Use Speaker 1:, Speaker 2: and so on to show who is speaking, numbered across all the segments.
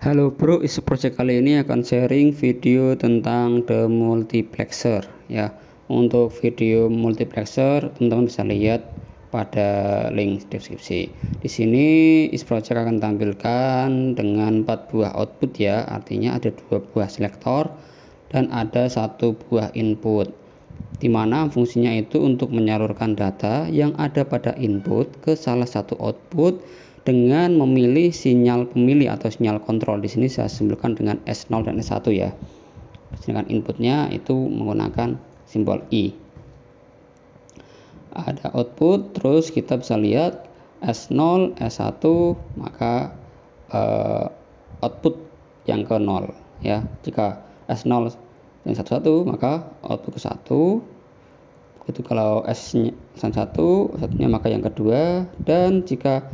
Speaker 1: Halo bro, isu project kali ini akan sharing video tentang the multiplexer ya. Untuk video multiplexer, teman-teman bisa lihat pada link deskripsi. Di sini is project akan tampilkan dengan 4 buah output ya, artinya ada dua buah selektor dan ada satu buah input. Di mana fungsinya itu untuk menyalurkan data yang ada pada input ke salah satu output dengan memilih sinyal pemilih atau sinyal kontrol. Di sini saya simpulkan dengan S0 dan S1 ya. Sedangkan inputnya itu menggunakan simbol I. Ada output, terus kita bisa lihat S0, S1, maka uh, output yang ke 0 ya. Jika S0 yang 11 maka output ke 1 itu kalau s 1 satunya maka yang kedua dan jika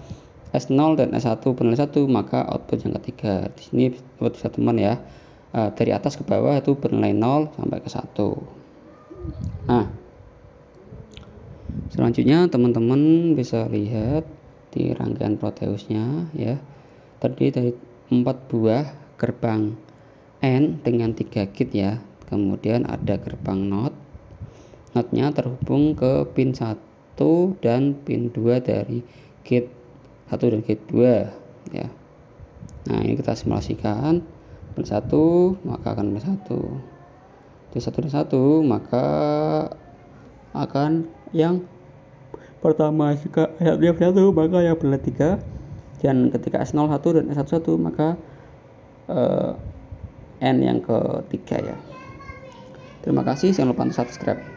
Speaker 1: S0 dan S1 benar 1 maka output yang ketiga di sini buat bisa teman ya eh, dari atas ke bawah itu bernilai 0 sampai ke 1 nah selanjutnya teman-teman bisa lihat di rangkaian Proteusnya ya terdiri dari 4 buah gerbang N dengan 3 kit ya kemudian ada gerbang not notnya terhubung ke pin 1 dan pin 2 dari gate 1 dan gate 2 ya. Nah, ini kita simulasikan per 1 maka akan per 1. Itu 1 dan 1 maka akan yang pertama jika S1 1 maka yang benar 3 dan ketika S0 1 dan S1 1 maka uh, N yang ketiga ya. Terima kasih, jangan lupa untuk subscribe.